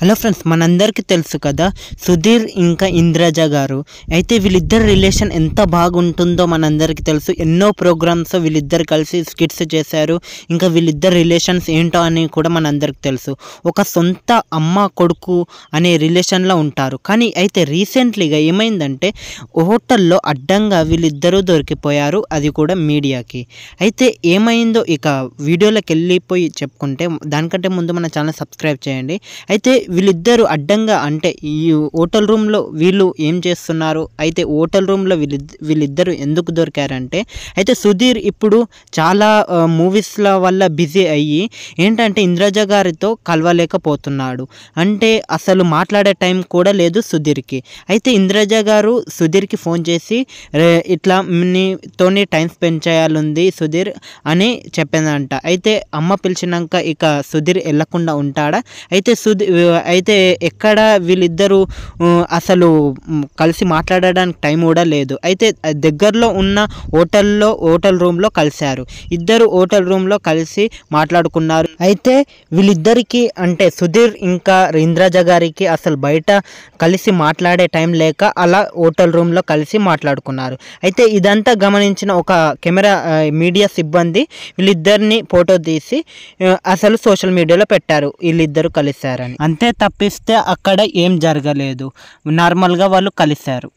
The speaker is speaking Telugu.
హలో ఫ్రెండ్స్ మనందరికీ తెలుసు కదా సుధీర్ ఇంకా ఇంద్రజ గారు అయితే వీళ్ళిద్దరు రిలేషన్ ఎంత బాగుంటుందో మనందరికీ తెలుసు ఎన్నో ప్రోగ్రామ్స్ వీళ్ళిద్దరు కలిసి స్కిట్స్ చేశారు ఇంకా వీళ్ళిద్దరు రిలేషన్స్ ఏంటో అని కూడా మనందరికీ తెలుసు ఒక సొంత అమ్మ కొడుకు అనే రిలేషన్లో ఉంటారు కానీ అయితే రీసెంట్లీగా ఏమైందంటే హోటల్లో అడ్డంగా వీళ్ళిద్దరూ దొరికిపోయారు అది కూడా మీడియాకి అయితే ఏమైందో ఇక వీడియోలోకి వెళ్ళిపోయి చెప్పుకుంటే దానికంటే ముందు మన ఛానల్ సబ్స్క్రైబ్ చేయండి అయితే వీళ్ళిద్దరూ అడ్డంగా అంటే ఈ హోటల్ రూమ్లో వీళ్ళు ఏం చేస్తున్నారు అయితే హోటల్ రూమ్లో వీళ్ళి వీళ్ళిద్దరూ ఎందుకు దొరికారంటే అయితే సుధీర్ ఇప్పుడు చాలా మూవీస్ల వల్ల బిజీ అయ్యి ఏంటంటే ఇంద్రజ గారితో కలవలేకపోతున్నాడు అంటే అసలు మాట్లాడే టైం కూడా లేదు సుధీర్కి అయితే ఇంద్రజ గారు సుధీర్కి ఫోన్ చేసి ఇట్లా మీతోనే టైం స్పెండ్ చేయాలంది సుధీర్ అని చెప్పిందంట అయితే అమ్మ పిలిచినాక ఇక సుధీర్ వెళ్ళకుండా ఉంటాడా అయితే సుధీర్ అయితే ఎక్కడ వీళ్ళిద్దరూ అసలు కలిసి మాట్లాడడానికి టైం కూడా లేదు అయితే దగ్గరలో ఉన్న హోటల్లో హోటల్ రూమ్లో కలిశారు ఇద్దరు హోటల్ రూమ్లో కలిసి మాట్లాడుకున్నారు అయితే వీళ్ళిద్దరికీ అంటే సుధీర్ ఇంకా రీంద్రాజ గారికి అసలు బయట కలిసి మాట్లాడే టైం లేక అలా హోటల్ రూమ్లో కలిసి మాట్లాడుకున్నారు అయితే ఇదంతా గమనించిన ఒక కెమెరా మీడియా సిబ్బంది వీళ్ళిద్దరిని ఫోటో తీసి అసలు సోషల్ మీడియాలో పెట్టారు వీళ్ళిద్దరు కలిశారని అంతే తప్పిస్తే అక్కడ ఏం జరగలేదు నార్మల్గా వాళ్ళు కలిశారు